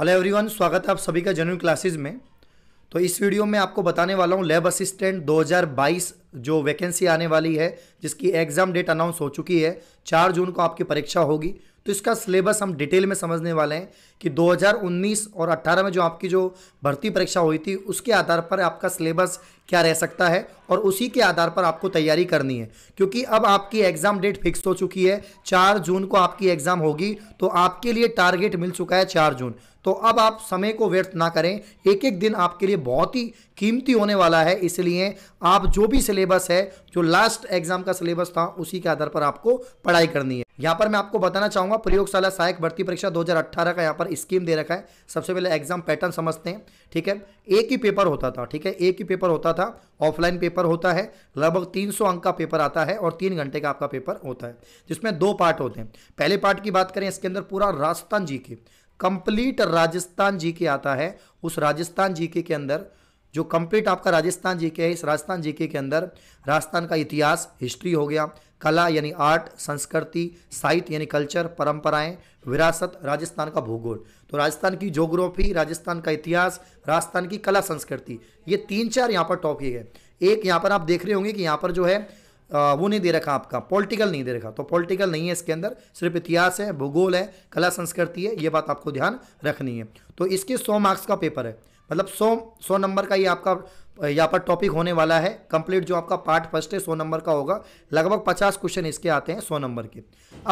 hello everyone स्वागत है आप सभी का जनरल क्लासेस में तो इस वीडियो में आपको बताने वाला हूँ लैब असिस्टेंट 2022 जो वैकेंसी आने वाली है जिसकी एग्ज़ाम डेट अनाउंस हो चुकी है चार जून को आपकी परीक्षा होगी तो इसका सिलेबस हम डिटेल में समझने वाले हैं कि 2019 और 18 में जो आपकी जो भर्ती परीक्षा हुई थी उसके आधार पर आपका सिलेबस क्या रह सकता है और उसी के आधार पर आपको तैयारी करनी है क्योंकि अब आपकी एग्ज़ाम डेट फिक्स हो चुकी है चार जून को आपकी एग्ज़ाम होगी तो आपके लिए टारगेट मिल चुका है चार जून तो अब आप समय को व्यर्थ ना करें एक एक दिन आपके लिए बहुत ही कीमती होने वाला है इसलिए आप जो भी सिलेबस है जो लास्ट एग्ज़ाम का सिलेबस था उसी के आधार पर आपको पढ़ाई करनी है यहाँ पर मैं आपको बताना चाहूंगा प्रयोगशाला सहायक भर्ती परीक्षा 2018 का यहाँ पर स्कीम दे रखा है सबसे पहले एग्जाम पैटर्न समझते हैं ठीक है एक ही पेपर होता था ठीक है एक ही पेपर होता था ऑफलाइन पेपर होता है लगभग 300 अंक का पेपर आता है और तीन घंटे का आपका पेपर होता है जिसमें दो पार्ट होते हैं पहले पार्ट की बात करें इसके अंदर पूरा राजस्थान जी के कंप्लीट राजस्थान जी के आता है उस राजस्थान जी के अंदर जो कंप्लीट आपका राजस्थान जी के है इस राजस्थान जीके के अंदर राजस्थान का इतिहास हिस्ट्री हो गया कला यानी आर्ट संस्कृति साहित्य यानी कल्चर परंपराएं विरासत राजस्थान का भूगोल तो राजस्थान की जोग्राफी राजस्थान का इतिहास राजस्थान की कला संस्कृति ये तीन चार यहाँ पर टॉपिक है एक यहाँ पर आप देख रहे होंगे कि यहाँ पर जो है वो नहीं दे रखा आपका पॉलिटिकल नहीं दे रखा तो पॉलिटिकल नहीं है इसके अंदर सिर्फ इतिहास है भूगोल है कला संस्कृति है ये बात आपको ध्यान रखनी है तो इसके सौ मार्क्स का पेपर है मतलब सौ सौ नंबर का ये आपका यहाँ पर टॉपिक होने वाला है कंप्लीट जो आपका पार्ट फर्स्ट है सौ नंबर का होगा लगभग पचास क्वेश्चन इसके आते हैं सौ नंबर के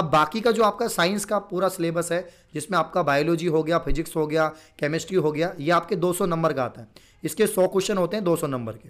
अब बाकी का जो आपका साइंस का पूरा सिलेबस है जिसमें आपका बायोलॉजी हो गया फिजिक्स हो गया केमिस्ट्री हो गया ये आपके दो सौ नंबर का आता है इसके सौ क्वेश्चन होते हैं दो सौ नंबर के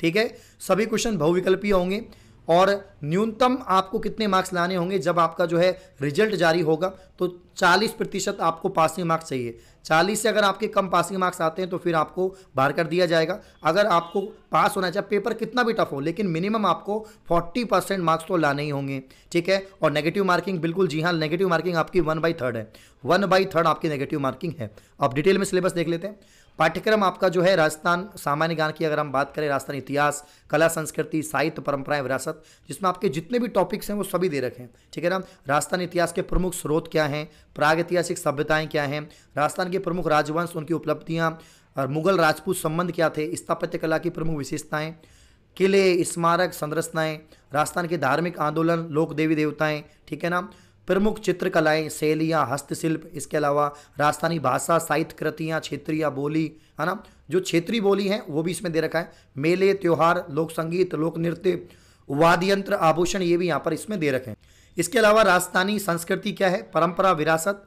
ठीक है सभी क्वेश्चन बहुविकल्पीय होंगे और न्यूनतम आपको कितने मार्क्स लाने होंगे जब आपका जो है रिजल्ट जारी होगा तो 40 प्रतिशत आपको पासिंग मार्क्स चाहिए 40 से अगर आपके कम पासिंग मार्क्स आते हैं तो फिर आपको बाहर कर दिया जाएगा अगर आपको पास होना चाहिए पेपर कितना भी टफ हो लेकिन मिनिमम आपको 40 परसेंट मार्क्स तो लाने ही होंगे ठीक है और नेगेटिव मार्किंग बिल्कुल जी हाँ नेगेटिव मार्किंग आपकी वन बाई थर्ड है वन बाई थर्ड आपकी नेगेटिव मार्किंग है आप डिटेल में सिलेबस देख लेते हैं पाठ्यक्रम आपका जो है राजस्थान सामान्य ज्ञान की अगर हम बात करें राजस्थान इतिहास कला संस्कृति साहित्य परंपराएं विरासत जिसमें आपके जितने भी टॉपिक्स हैं वो सभी दे रखे हैं ठीक है ना राजस्थान इतिहास के प्रमुख स्रोत क्या हैं प्रागैतिहासिक सभ्यताएं क्या हैं राजस्थान के प्रमुख राजवंश उनकी उपलब्धियाँ और मुगल राजपूत संबंध क्या थे स्थापत्य कला की प्रमुख विशेषताएँ किले स्मारक संरचनाएँ राजस्थान के धार्मिक आंदोलन लोक देवी देवताएँ ठीक है ना प्रमुख चित्रकलाएं शैलियाँ हस्तशिल्प इसके अलावा राजस्थानी भाषा साहित्य कृतियाँ क्षेत्रीय बोली है ना जो क्षेत्रीय बोली है वो भी इसमें दे रखा है मेले त्यौहार लोक संगीत लोक नृत्य वाद्य यंत्र आभूषण ये भी यहाँ पर इसमें दे रखे हैं इसके अलावा राजस्थानी संस्कृति क्या है परंपरा विरासत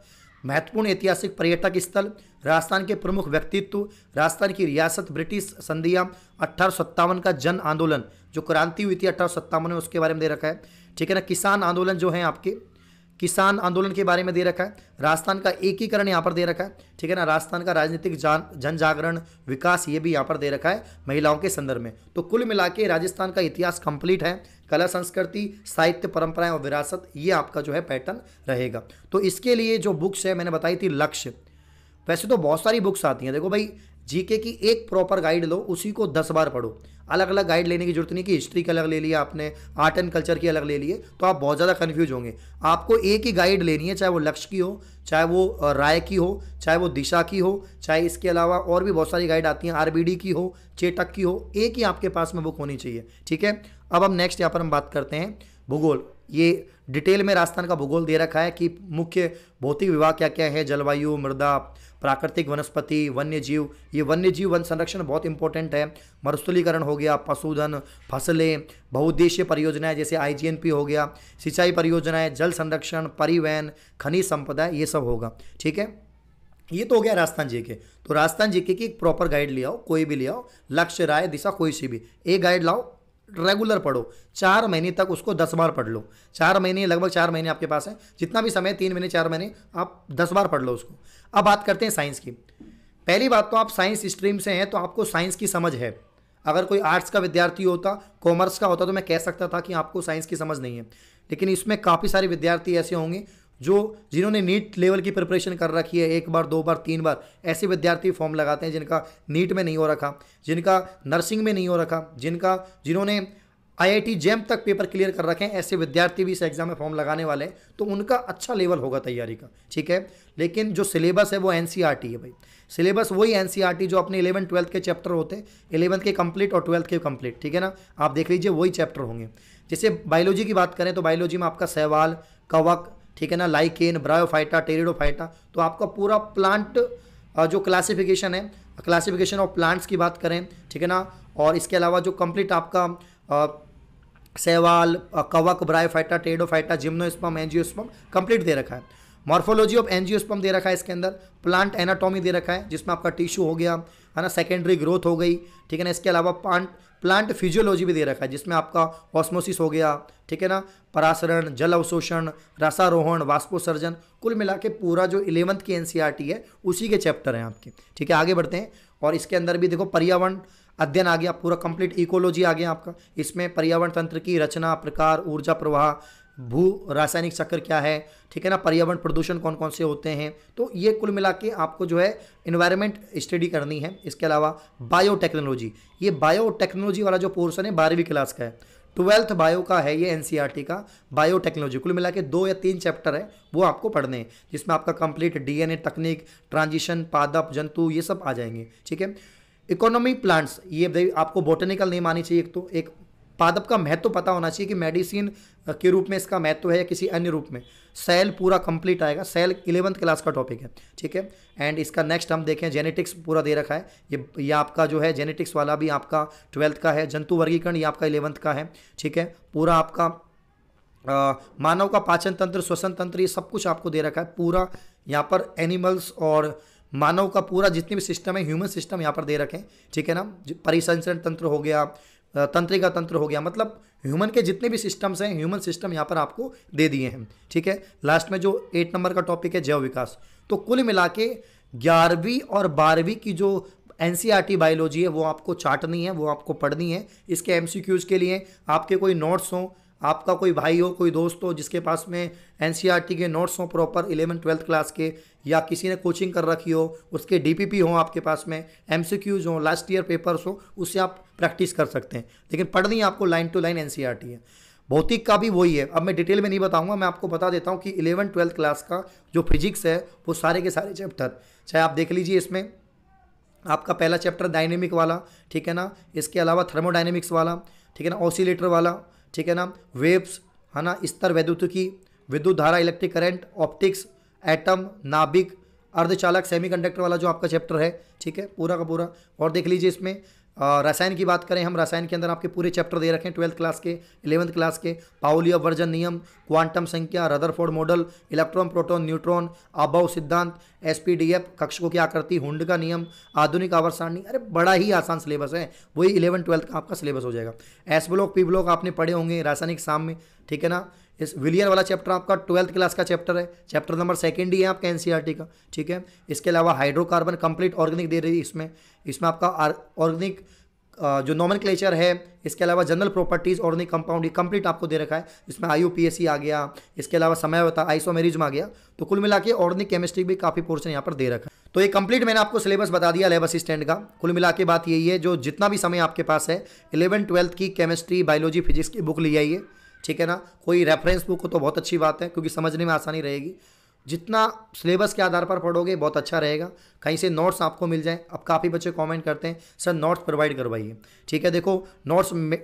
महत्वपूर्ण ऐतिहासिक पर्यटक स्थल राजस्थान के प्रमुख व्यक्तित्व राजस्थान की रियासत ब्रिटिश संधिया अट्ठारह का जन आंदोलन जो क्रांति हुई थी अट्ठारह में उसके बारे में दे रखा है ठीक है ना किसान आंदोलन जो है आपके किसान आंदोलन के बारे में दे रखा है राजस्थान का एकीकरण यहाँ पर दे रखा है ठीक है ना राजस्थान का राजनीतिक जन जागरण विकास ये भी यहाँ पर दे रखा है महिलाओं के संदर्भ में तो कुल मिला के राजस्थान का इतिहास कंप्लीट है कला संस्कृति साहित्य परंपराएं और विरासत ये आपका जो है पैटर्न रहेगा तो इसके लिए जो बुक्स है मैंने बताई थी लक्ष्य वैसे तो बहुत सारी बुक्स आती हैं देखो भाई जीके की एक प्रॉपर गाइड लो उसी को दस बार पढ़ो अलग अलग गाइड लेने की जरूरत नहीं कि हिस्ट्री की अलग ले लिया आपने आर्ट एंड कल्चर की अलग ले लिए तो आप बहुत ज़्यादा कन्फ्यूज होंगे आपको एक ही गाइड लेनी है चाहे वो लक्ष्य की हो चाहे वो राय की हो चाहे वो दिशा की हो चाहे इसके अलावा और भी बहुत सारी गाइड आती हैं आर की हो चेटक की हो एक ही आपके पास में बुक होनी चाहिए ठीक है अब हम नेक्स्ट यहाँ पर हम बात करते हैं भूगोल ये डिटेल में राजस्थान का भूगोल दे रखा है कि मुख्य भौतिक विभाग क्या क्या है जलवायु मृदा प्राकृतिक वनस्पति वन्य जीव ये वन्य जीव वन संरक्षण बहुत इंपॉर्टेंट है मरुस्थलीकरण हो गया पशुधन फसलें बहुउद्देशीय परियोजनाएं जैसे आई हो गया सिंचाई परियोजनाएं जल संरक्षण परिवहन खनिज संपदा ये सब होगा ठीक है ये तो हो गया राजस्थान जी के तो राजस्थान जी की एक प्रॉपर गाइड ले आओ कोई भी ले आओ लक्ष्य राय दिशा कोई सी भी एक गाइड लाओ रेगुलर पढ़ो चार महीने तक उसको दस बार पढ़ लो चार महीने लगभग चार महीने आपके पास है जितना भी समय तीन महीने चार महीने आप दस बार पढ़ लो उसको अब बात करते हैं साइंस की पहली बात तो आप साइंस स्ट्रीम से हैं तो आपको साइंस की समझ है अगर कोई आर्ट्स का विद्यार्थी होता कॉमर्स का होता तो मैं कह सकता था कि आपको साइंस की समझ नहीं है लेकिन इसमें काफ़ी सारे विद्यार्थी ऐसे होंगे जो जिन्होंने नीट लेवल की प्रिपरेशन कर रखी है एक बार दो बार तीन बार ऐसे विद्यार्थी फॉर्म लगाते हैं जिनका नीट में नहीं हो रखा जिनका नर्सिंग में नहीं हो रखा जिनका जिन्होंने आईआईटी जेम तक पेपर क्लियर कर रखे हैं ऐसे विद्यार्थी भी इस एग्जाम में फॉर्म लगाने वाले हैं तो उनका अच्छा लेवल होगा तैयारी का ठीक है लेकिन जो सिलेबस है वो एन e है भाई सिलेबस वही एन e जो अपने इलेवन ट्वेल्थ के चैप्टर होते हैं इलेवंथ के कंप्लीट और ट्वेल्थ के कंप्लीट ठीक है ना आप देख लीजिए वही चैप्टर होंगे जैसे बायोलॉजी की बात करें तो बायोलॉजी में आपका सहवाल कवक ठीक है ना लाइकेन ब्रायोफाइटा टेरिडोफाइटा तो आपका पूरा प्लांट जो क्लासिफिकेशन है क्लासिफिकेशन ऑफ प्लांट्स की बात करें ठीक है ना और इसके अलावा जो कंप्लीट आपका सेवाल कवक bryophyta pteridophyta gymnosperm angiosperm complete दे रखा है मॉर्फोलॉजी ऑफ एनजियोस्पम दे रखा है इसके अंदर प्लांट एनाटॉमी दे रखा है जिसमें आपका टिश्यू हो गया है ना सेकेंडरी ग्रोथ हो गई ठीक है ना इसके अलावा प्लांट प्लांट फिजियोलॉजी भी दे रखा है जिसमें आपका ऑस्मोसिस हो गया ठीक है ना परासरण जल अवशोषण रसारोहण वास्पोसर्जन कुल मिला के पूरा जो इलेवंथ की एन e है उसी के चैप्टर हैं आपके ठीक है आगे बढ़ते हैं और इसके अंदर भी देखो पर्यावरण अध्ययन आ गया पूरा कंप्लीट इकोलॉजी आ गया आपका इसमें पर्यावरण तंत्र की रचना प्रकार ऊर्जा प्रवाह भू रासायनिक चक्र क्या है ठीक है ना पर्यावरण प्रदूषण कौन कौन से होते हैं तो ये कुल मिला के आपको जो है इन्वायरमेंट स्टडी करनी है इसके अलावा बायोटेक्नोलॉजी ये बायोटेक्नोलॉजी वाला जो पोर्सन है बारहवीं क्लास का है ट्वेल्थ बायो का है ये एनसीईआरटी e का बायोटेक्नोलॉजी कुल मिला के दो या तीन चैप्टर है वो आपको पढ़ने हैं जिसमें आपका कंप्लीट डीएनए तकनीक ट्रांजिशन पादप जंतु ये सब आ जाएंगे ठीक है इकोनॉमी प्लांट्स ये आपको बोटेनिकल नहीं मानी चाहिए एक तो एक पादप का महत्व तो पता होना चाहिए कि मेडिसिन के रूप में इसका महत्व है या किसी अन्य रूप में सेल पूरा कंप्लीट आएगा सेल इलेवंथ क्लास का टॉपिक है ठीक है एंड इसका नेक्स्ट हम देखें जेनेटिक्स पूरा दे रखा है ये ये आपका जो है जेनेटिक्स वाला भी आपका ट्वेल्थ का है जंतु वर्गीकरण ये आपका इलेवंथ का है ठीक है पूरा आपका आ, मानव का पाचन तंत्र श्वसन तंत्र ये सब कुछ आपको दे रखा है पूरा यहाँ पर एनिमल्स और मानव का पूरा जितने भी सिस्टम है ह्यूमन सिस्टम यहाँ पर दे रखें ठीक है ना परिसंचरण तंत्र हो गया तंत्रिका तंत्र हो गया मतलब ह्यूमन के जितने भी सिस्टम्स हैं ह्यूमन सिस्टम यहाँ पर आपको दे दिए हैं ठीक है लास्ट में जो एट नंबर का टॉपिक है जैव विकास तो कुल मिला के ग्यारहवीं और बारहवीं की जो एन बायोलॉजी e है वो आपको चाटनी है वो आपको पढ़नी है इसके एम के लिए आपके कोई नोट्स हों आपका कोई भाई हो कोई दोस्त हो जिसके पास में एन e के नोट्स हों प्रॉपर इलेवन ट्वेल्थ क्लास के या किसी ने कोचिंग कर रखी हो उसके डी हों आपके पास में एम हों लास्ट ईयर पेपर्स हो उससे आप प्रैक्टिस कर सकते हैं लेकिन पढ़नी आपको लाइन टू लाइन एन है भौतिक का भी वही है अब मैं डिटेल में नहीं बताऊंगा मैं आपको बता देता हूं कि इलेवन ट्वेल्थ क्लास का जो फिजिक्स है वो सारे के सारे चैप्टर चाहे आप देख लीजिए इसमें आपका पहला चैप्टर डायनेमिक वाला ठीक है ना इसके अलावा थर्मोडाइनेमिक्स वाला ठीक है ना ऑसिलेटर वाला ठीक है ना वेव्स है ना स्तर वैद्युतिकी विद्युत धारा इलेक्ट्रिक करंट ऑप्टिक्स एटम नाभिक अर्धचालक सेमीकंडक्टर वाला जो आपका चैप्टर है ठीक है पूरा का पूरा और देख लीजिए इसमें रसायन की बात करें हम रसायन के अंदर आपके पूरे चैप्टर दे रखें ट्वेल्थ क्लास के इलेवंथ क्लास के पाउलिया वर्जन नियम क्वांटम संख्या Rutherford model electron proton neutron अभाव सिद्धांत एसपीडीएफ कक्षकों की आकृति हुंड का नियम आधुनिक आवर्त सारणी अरे बड़ा ही आसान सिलेबस है वही इलेवन ट्वेल्थ का आपका सिलेबस हो जाएगा एस ब्लॉक पी ब्लॉक आपने पढ़े होंगे रासायनिक साम में ठीक है ना इस विलियन वाला चैप्टर आपका ट्वेल्थ क्लास का चैप्टर है चैप्टर नंबर सेकेंड ही है आपका एनसीईआरटी e का ठीक है इसके अलावा हाइड्रोकार्बन कंप्लीट ऑर्गेनिक दे रही है इसमें इसमें आपका ऑर्गेनिक जो नॉमन क्लेचर है इसके अलावा जनरल प्रॉपर्टीज़ ऑर्गेनिक कंपाउंड ये कंप्लीट आपको दे रखा है इसमें आई e आ गया इसके अलावा समय होता आइसोमेरिज्म आ गया तो कुल मिला के ऑर्गेनिक केमिस्ट्री भी काफ़ी पोर्शन यहाँ पर दे रखा है तो ये कंप्लीट मैंने आपको सिलेबस बता दिया लैब असिस्टेंट का कुल मिला के बात यही है जो जितना भी समय आपके पास है इलेवन ट्वेल्थ की केमिस्ट्री बायोलॉजी फिजिक्स की बुक ले आइए ठीक है ना कोई रेफरेंस बुक हो तो बहुत अच्छी बात है क्योंकि समझने में आसानी रहेगी जितना सिलेबस के आधार पर पढ़ोगे बहुत अच्छा रहेगा कहीं से नोट्स आपको मिल जाए अब काफ़ी बच्चे कमेंट करते हैं सर नोट्स प्रोवाइड करवाइए ठीक है देखो नोट्स मे,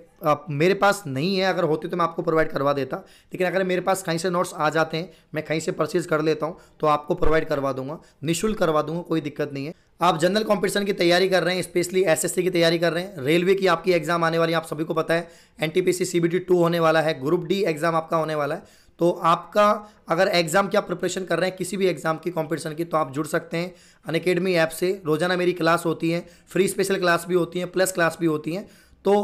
मेरे पास नहीं है अगर होते तो मैं आपको प्रोवाइड करवा देता लेकिन अगर मेरे पास कहीं से नोट्स आ जाते हैं मैं कहीं से परचेज कर लेता हूँ तो आपको प्रोवाइड करवा दूंगा निःशुल्क करवा दूंगा कोई दिक्कत नहीं है आप जनरल कंपटीशन की तैयारी कर रहे हैं स्पेशली एसएससी की तैयारी कर रहे हैं रेलवे की आपकी एग्जाम आने वाली है आप सभी को पता है एनटीपीसी सीबीटी टू होने वाला है ग्रुप डी एग्जाम आपका होने वाला है तो आपका अगर एग्जाम की आप प्रिपरेशन कर रहे हैं किसी भी एग्जाम की कंपटीशन की तो आप जुड़ सकते हैं अन अकेडमी ऐप से रोजाना मेरी क्लास होती है फ्री स्पेशल क्लास भी होती है प्लस क्लास भी होती है तो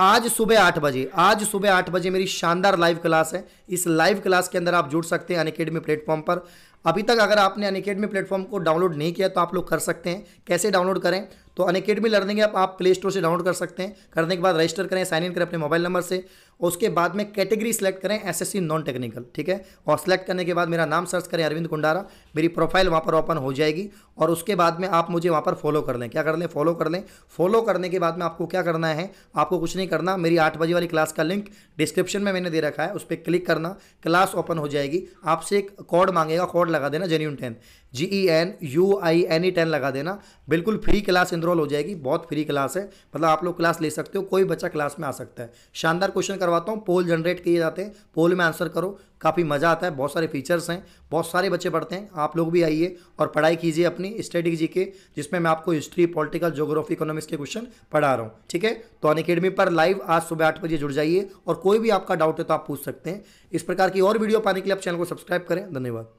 आज सुबह आठ बजे आज सुबह आठ बजे मेरी शानदार लाइव क्लास है इस लाइव क्लास के अंदर आप जुड़ सकते हैं अन अकेडमी प्लेटफॉर्म पर अभी तक अगर आपने अनकेडमी प्लेटफॉर्म को डाउनलोड नहीं किया तो आप लोग कर सकते हैं कैसे डाउनलोड करें तो अनकेडमी लर्निंग ऐप आप प्ले स्टोर से डाउनलोड कर सकते हैं करने के बाद रजिस्टर करें साइन इन करें अपने मोबाइल नंबर से उसके बाद में कैटेगरी सेलेक्ट करें एसएससी नॉन टेक्निकल ठीक है और सेलेक्ट करने के बाद मेरा नाम सर्च करें अरविंद कुंडारा मेरी प्रोफाइल वहाँ पर ओपन हो जाएगी और उसके बाद में आप मुझे वहाँ पर फॉलो कर लें क्या कर लें फॉलो कर लें फॉलो करने के बाद में आपको क्या करना है आपको कुछ नहीं करना मेरी आठ बजे वाली क्लास का लिंक डिस्क्रिप्शन में मैंने दे रखा है उस पर क्लिक करना क्लास ओपन हो जाएगी आपसे एक कोड मांगेगा कोड लगा देना genuine ten G E N U I N E ten लगा देना बिल्कुल फ्री क्लास इनरोल हो जाएगी बहुत फ्री क्लास है मतलब आप लोग क्लास ले सकते हो कोई बच्चा क्लास में आ सकता है शानदार क्वेश्चन करवाता हूँ पोल जनरेट किए जाते हैं पोल में आंसर करो काफ़ी मज़ा आता है बहुत सारे फीचर्स हैं बहुत सारे बच्चे पढ़ते हैं आप लोग भी आइए और पढ़ाई कीजिए अपनी स्टडी जी के जिसमें मैं आपको हिस्ट्री पॉलिटिकल जोग्राफी इकोनॉमिक्स के क्वेश्चन पढ़ा रहा हूँ ठीक है तो अन अकेडमी पर लाइव आज सुबह आठ बजे जुड़ जाइए और कोई भी आपका डाउट है तो आप पूछ सकते हैं इस प्रकार की और वीडियो पाने के लिए आप चैनल को सब्सक्राइब करें धन्यवाद